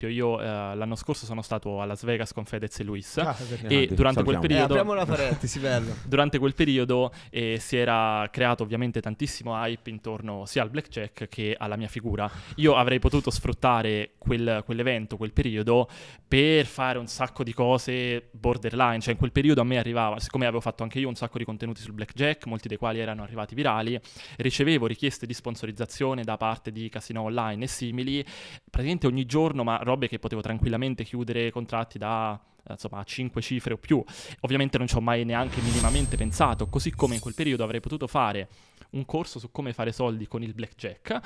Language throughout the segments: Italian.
Io eh, l'anno scorso sono stato a Las Vegas con Fedez e Luis ah, e durante quel, eh, periodo, eh, durante quel periodo eh, si era creato ovviamente tantissimo hype intorno sia al blackjack che alla mia figura. Io avrei potuto sfruttare quel, quell'evento, quel periodo per fare un sacco di cose borderline, cioè in quel periodo a me arrivava, siccome avevo fatto anche io un sacco di contenuti sul blackjack, molti dei quali erano arrivati virali, ricevevo richieste di sponsorizzazione da parte di casino online e simili praticamente ogni giorno, ma robe che potevo tranquillamente chiudere contratti da eh, insomma a 5 cifre o più. Ovviamente non ci ho mai neanche minimamente pensato, così come in quel periodo avrei potuto fare un corso su come fare soldi con il blackjack.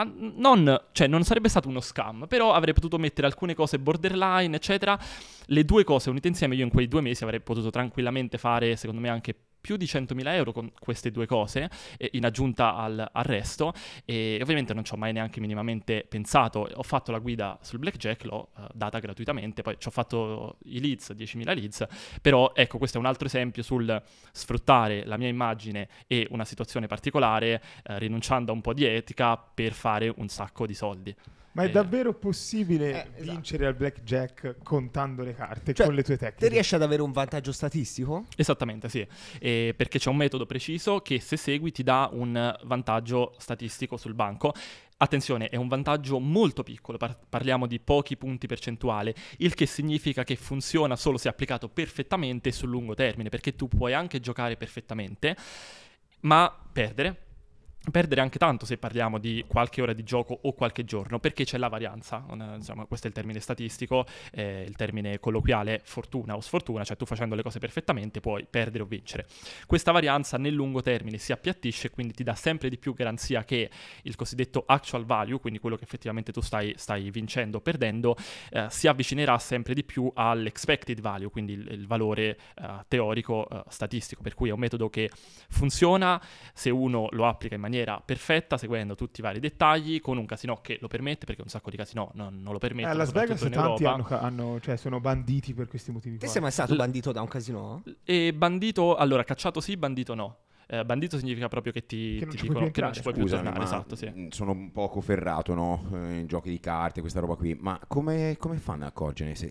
Non, cioè, non sarebbe stato uno scam, però avrei potuto mettere alcune cose borderline, eccetera. Le due cose unite insieme, io in quei due mesi avrei potuto tranquillamente fare, secondo me, anche più di 100.000 euro con queste due cose, eh, in aggiunta al, al, resto, e ovviamente non ci ho mai neanche minimamente pensato, ho fatto la guida sul blackjack, l'ho eh, data gratuitamente, poi ci ho fatto i leads, 10.000 leads, però ecco questo è un altro esempio sul sfruttare la mia immagine e una situazione particolare, eh, rinunciando a un po' di etica per fare un sacco di soldi. Ma è eh. davvero possibile eh, esatto. vincere al blackjack contando le carte cioè, con le tue tecniche? Te riesci ad avere un vantaggio statistico? Esattamente, sì. Eh, perché c'è un metodo preciso che se segui ti dà un vantaggio statistico sul banco. Attenzione, è un vantaggio molto piccolo, par- parliamo di pochi punti percentuali, il che significa che funziona solo se applicato perfettamente sul lungo termine, perché tu puoi anche giocare perfettamente, ma perdere perdere anche tanto se parliamo di qualche ora di gioco o qualche giorno, perché c'è la varianza, insomma questo è il termine statistico, eh, il termine colloquiale fortuna o sfortuna, cioè tu facendo le cose perfettamente puoi perdere o vincere. Questa varianza nel lungo termine si appiattisce, quindi ti dà sempre di più garanzia che il cosiddetto actual value, quindi quello che effettivamente tu stai, stai vincendo o perdendo, eh, si avvicinerà sempre di più all'expected value, quindi il, il valore eh, teorico eh, statistico, per cui è un metodo che funziona se uno lo applica in maniera maniera perfetta, seguendo tutti i vari dettagli, con un casino che lo permette, perché un sacco di casino non, non lo permette. Eh, Las Vegas tanti hanno, hanno, cioè, sono banditi per questi motivi. Te qua. sei mai stato bandito da un casino? E eh, bandito, allora, cacciato sì, bandito no eh, bandito significa proprio che ti, che non ti dicono che non ci puoi più tornare. Esatto, sì. Mm, sono un poco ferrato no? Eh, in giochi di carte, questa roba qui. Ma come, come fanno ad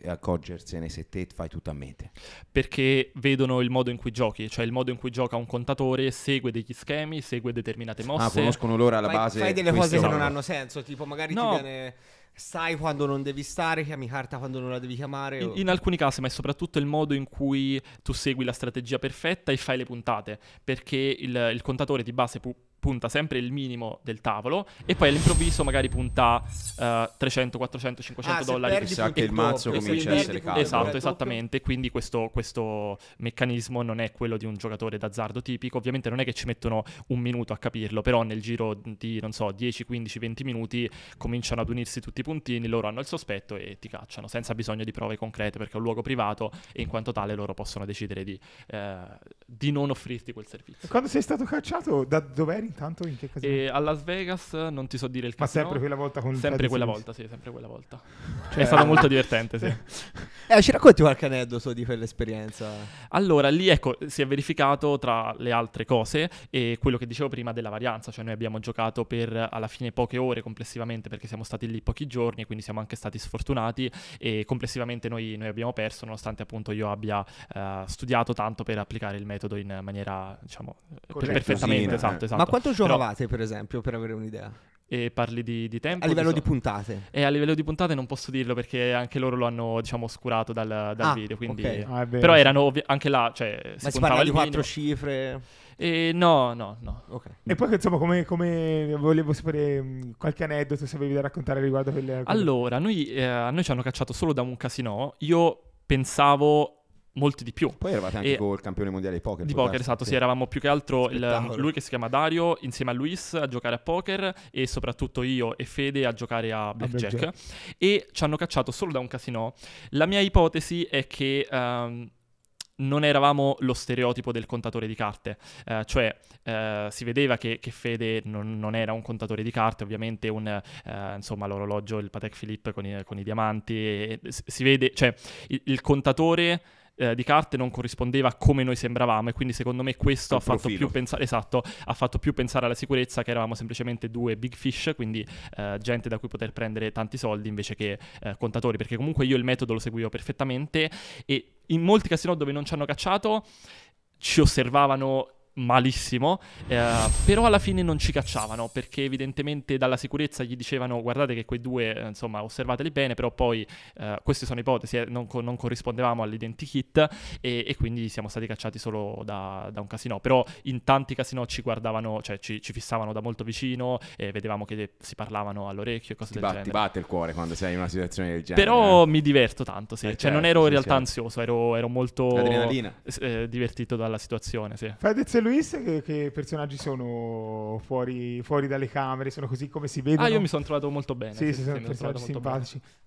accorgersene se te fai tutto a mente? Perché vedono il modo in cui giochi, cioè il modo in cui gioca un contatore, segue degli schemi, segue determinate ah, mosse. Ah, conoscono loro alla fai, base. Fai delle cose che non hanno senso, tipo magari no. ti viene Sai quando non devi stare, chiami carta quando non la devi chiamare. O... In, in, alcuni casi, ma è soprattutto il modo in cui tu segui la strategia perfetta e fai le puntate, perché il, il contatore di base pu- punta sempre il minimo del tavolo e poi all'improvviso magari punta uh, 300, 400, 500 ah, dollari. Se perdi, anche il mazzo comincia a essere caldo. Cioè, esatto, esattamente. Quindi questo, questo, meccanismo non è quello di un giocatore d'azzardo tipico. Ovviamente non è che ci mettono un minuto a capirlo, però nel giro di, non so, 10, 15, 20 minuti cominciano ad unirsi tutti i puntini, loro hanno il sospetto e ti cacciano, senza bisogno di prove concrete perché è un luogo privato e in quanto tale loro possono decidere di, eh, di non offrirti quel servizio. quando sei stato cacciato, da dove eri? intanto in che casino? E a Las Vegas non ti so dire il caso. Ma sempre quella volta con Sempre quella volta, sì, sempre quella volta. Cioè, è stato eh. molto divertente, sì. Eh, ci racconti qualche aneddoto di quell'esperienza? Allora, lì ecco, si è verificato tra le altre cose e quello che dicevo prima della varianza, cioè noi abbiamo giocato per alla fine poche ore complessivamente perché siamo stati lì pochi giorni, quindi siamo anche stati sfortunati e complessivamente noi, noi abbiamo perso nonostante appunto io abbia eh, studiato tanto per applicare il metodo in maniera, diciamo, Corretto, perfettamente, sì, esatto, eh. esatto. Ma esatto. Quanto giocavate, Però... per esempio, per avere un'idea? E parli di, di tempo. A livello di, so... di puntate. E a livello di puntate non posso dirlo perché anche loro lo hanno, diciamo, oscurato dal, dal ah, video. Quindi... Okay. Ah, ah Però erano ovvi... anche là, cioè, si Ma si parla di quattro cifre. E no, no, no. Okay. E poi, insomma, come, come, volevo sapere mm, qualche aneddoto se avevi da raccontare riguardo quelle. quelle... Allora, noi, eh, a noi ci hanno cacciato solo da un casino. Io pensavo molti di più. Poi eravate anche e col campione mondiale di poker. Di poker, esatto, sì, eravamo più che altro il, lui che si chiama Dario insieme a Luis a giocare a poker e soprattutto io e Fede a giocare a blackjack. A blackjack. E ci hanno cacciato solo da un casino. La mia ipotesi è che... Um, non eravamo lo stereotipo del contatore di carte, eh, cioè eh, si vedeva che, che Fede non, non, era un contatore di carte, ovviamente un, eh, insomma, l'orologio, il Patek Philippe con i, con i diamanti, e, si vede, cioè il, il contatore eh, di carte non corrispondeva a come noi sembravamo e quindi secondo me questo ha fatto, pensa- esatto, ha fatto, più pensare alla sicurezza che eravamo semplicemente due big fish, quindi eh, gente da cui poter prendere tanti soldi invece che eh, contatori, perché comunque io il metodo lo seguivo perfettamente e in molti casino dove non ci hanno cacciato ci osservavano malissimo, eh, però alla fine non ci cacciavano perché evidentemente dalla sicurezza gli dicevano guardate che quei due, eh, insomma, osservateli bene, però poi eh, queste sono ipotesi, eh, non, co- non, corrispondevamo all'identikit e, e, quindi siamo stati cacciati solo da, da, un casino, però in tanti casino ci guardavano, cioè ci, ci fissavano da molto vicino e vedevamo che si parlavano all'orecchio e cose ti del ba- genere. Ti batte il cuore quando sei in una situazione del genere. Però eh. mi diverto tanto, sì, eh, cioè certo, non ero in realtà sì, ansioso, ero, ero molto divertito dalla situazione, sì. Fai Luis, che, eh, che personaggi sono fuori, fuori, dalle camere? Sono così come si vedono? Ah, io mi sono trovato molto bene. Sì, sì, sì sono personaggi simpatici. Bene.